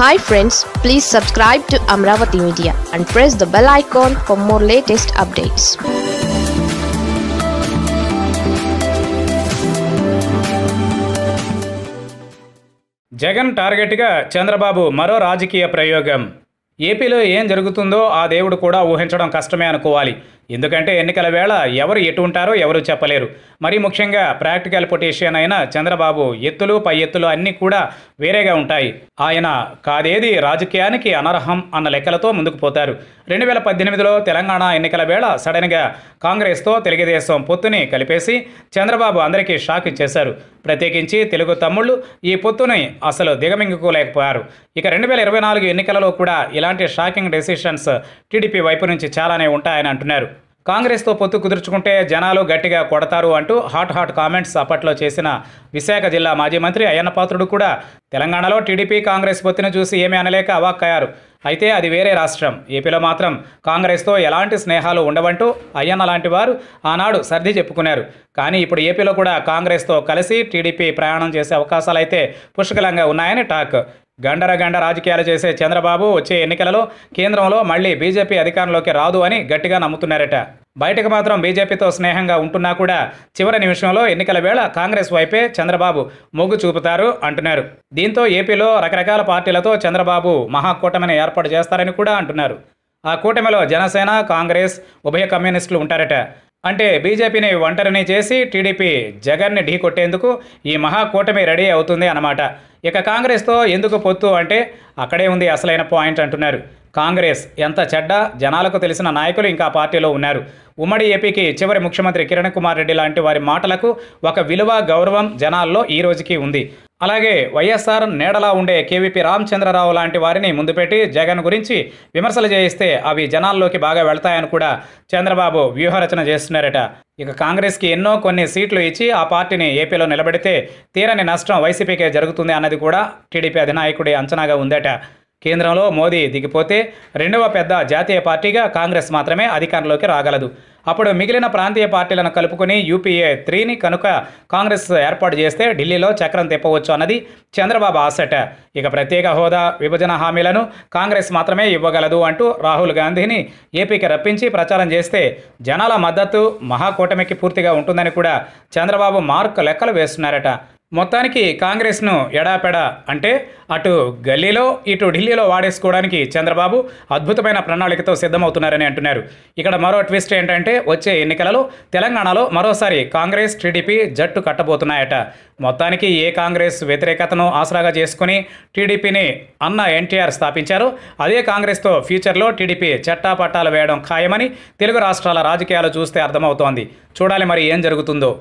hi friends please subscribe to Amaravati media and press the bell icon for more latest updates Jagan టార్గెట్గా చంద్రబాబు మరో రాజకీయ ప్రయోగం ఏపీలో ఏం జరుగుతుందో ఆ దేవుడు కూడా ఊహించడం కష్టమే అనుకోవాలి ఎందుకంటే ఎన్నికల వేళ ఎవరు ఎటు ఉంటారో ఎవరు చెప్పలేరు మరి ముఖ్యంగా ప్రాక్టికల్ పొటీషియన్ అయిన చంద్రబాబు ఎత్తులు పై ఎత్తులు అన్నీ కూడా వేరేగా ఉంటాయి ఆయన కాదేది రాజకీయానికి అనర్హం అన్న లెక్కలతో ముందుకు పోతారు రెండు వేల పద్దెనిమిదిలో తెలంగాణ ఎన్నికల వేళ సడన్గా కాంగ్రెస్తో తెలుగుదేశం పొత్తుని కలిపేసి చంద్రబాబు అందరికీ షాక్ ఇచ్చేశారు ప్రత్యేకించి తెలుగు తమ్ముళ్ళు ఈ పొత్తుని అసలు దిగమింగుకోలేకపోయారు ఇక రెండు వేల ఇరవై నాలుగు ఎన్నికలలో కూడా ఇలాంటి షాకింగ్ డెసిషన్స్ టీడీపీ వైపు నుంచి చాలానే ఉంటాయని అంటున్నారు కాంగ్రెస్తో పొత్తు కుదుర్చుకుంటే జనాలు గట్టిగా కొడతారు అంటూ హాట్ హాట్ కామెంట్స్ అప్పట్లో చేసిన విశాఖ జిల్లా మాజీ మంత్రి అయ్యన్నపాత్రుడు కూడా తెలంగాణలో టీడీపీ కాంగ్రెస్ పొత్తును చూసి ఏమీ అనలేక అవాక్కయ్యారు అయితే అది వేరే రాష్ట్రం ఏపీలో మాత్రం కాంగ్రెస్తో ఎలాంటి స్నేహాలు ఉండవంటూ అయ్యన్న లాంటి వారు ఆనాడు సర్ది చెప్పుకున్నారు కానీ ఇప్పుడు ఏపీలో కూడా కాంగ్రెస్తో కలిసి టీడీపీ ప్రయాణం చేసే అవకాశాలు అయితే పుష్కలంగా ఉన్నాయని టాక్ గండర గండ రాజకీయాలు చేసే చంద్రబాబు వచ్చే ఎన్నికలలో కేంద్రంలో మళ్లీ బీజేపీ అధికారంలోకి రాదు అని గట్టిగా నమ్ముతున్నారట బయటకు మాత్రం బీజేపీతో స్నేహంగా ఉంటున్నా కూడా చివరి నిమిషంలో ఎన్నికల వేళ కాంగ్రెస్ వైపే చంద్రబాబు మొగ్గు చూపుతారు అంటున్నారు దీంతో ఏపీలో రకరకాల పార్టీలతో చంద్రబాబు మహాకూటమిని ఏర్పాటు చేస్తారని కూడా అంటున్నారు ఆ కూటమిలో జనసేన కాంగ్రెస్ ఉభయ కమ్యూనిస్టులు ఉంటారట అంటే బీజేపీని ఒంటరిని చేసి టీడీపీ జగన్ని కొట్టేందుకు ఈ మహాకూటమి రెడీ అవుతుంది అన్నమాట ఇక కాంగ్రెస్తో ఎందుకు పొత్తు అంటే అక్కడే ఉంది అసలైన పాయింట్ అంటున్నారు కాంగ్రెస్ ఎంత చెడ్డ జనాలకు తెలిసిన నాయకులు ఇంకా పార్టీలో ఉన్నారు ఉమ్మడి ఏపీకి చివరి ముఖ్యమంత్రి కిరణ్ కుమార్ రెడ్డి లాంటి వారి మాటలకు ఒక విలువ గౌరవం జనాల్లో ఈ రోజుకి ఉంది అలాగే వైఎస్ఆర్ నేడలా ఉండే కేవీపీ రామచంద్రరావు లాంటి వారిని ముందుపెట్టి జగన్ గురించి విమర్శలు చేయిస్తే అవి జనాల్లోకి బాగా వెళ్తాయని కూడా చంద్రబాబు వ్యూహరచన చేస్తున్నారట ఇక కాంగ్రెస్కి ఎన్నో కొన్ని సీట్లు ఇచ్చి ఆ పార్టీని ఏపీలో నిలబెడితే తీరని నష్టం వైసీపీకే జరుగుతుంది అన్నది కూడా టీడీపీ అధినాయకుడి అంచనాగా ఉందట కేంద్రంలో మోదీ దిగిపోతే రెండవ పెద్ద జాతీయ పార్టీగా కాంగ్రెస్ మాత్రమే అధికారంలోకి రాగలదు అప్పుడు మిగిలిన ప్రాంతీయ పార్టీలను కలుపుకుని యూపీఏ త్రీని కనుక కాంగ్రెస్ ఏర్పాటు చేస్తే ఢిల్లీలో చక్రం తిప్పవచ్చు అన్నది చంద్రబాబు ఆసట ఇక ప్రత్యేక హోదా విభజన హామీలను కాంగ్రెస్ మాత్రమే ఇవ్వగలదు అంటూ రాహుల్ గాంధీని ఏపీకి రప్పించి ప్రచారం చేస్తే జనాల మద్దతు మహాకూటమికి పూర్తిగా ఉంటుందని కూడా చంద్రబాబు మార్క్ లెక్కలు వేస్తున్నారట మొత్తానికి కాంగ్రెస్ను ఎడాపెడా అంటే అటు గల్లీలో ఇటు ఢిల్లీలో వాడేసుకోవడానికి చంద్రబాబు అద్భుతమైన ప్రణాళికతో సిద్ధమవుతున్నారని అంటున్నారు ఇక్కడ మరో ట్విస్ట్ ఏంటంటే వచ్చే ఎన్నికలలో తెలంగాణలో మరోసారి కాంగ్రెస్ టీడీపీ జట్టు కట్టబోతున్నాయట మొత్తానికి ఏ కాంగ్రెస్ వ్యతిరేకతను ఆసరాగా చేసుకుని టీడీపీని అన్న ఎన్టీఆర్ స్థాపించారో అదే కాంగ్రెస్తో ఫ్యూచర్లో టీడీపీ చట్టాపట్టాలు వేయడం ఖాయమని తెలుగు రాష్ట్రాల రాజకీయాలు చూస్తే అర్థమవుతోంది చూడాలి మరి ఏం జరుగుతుందో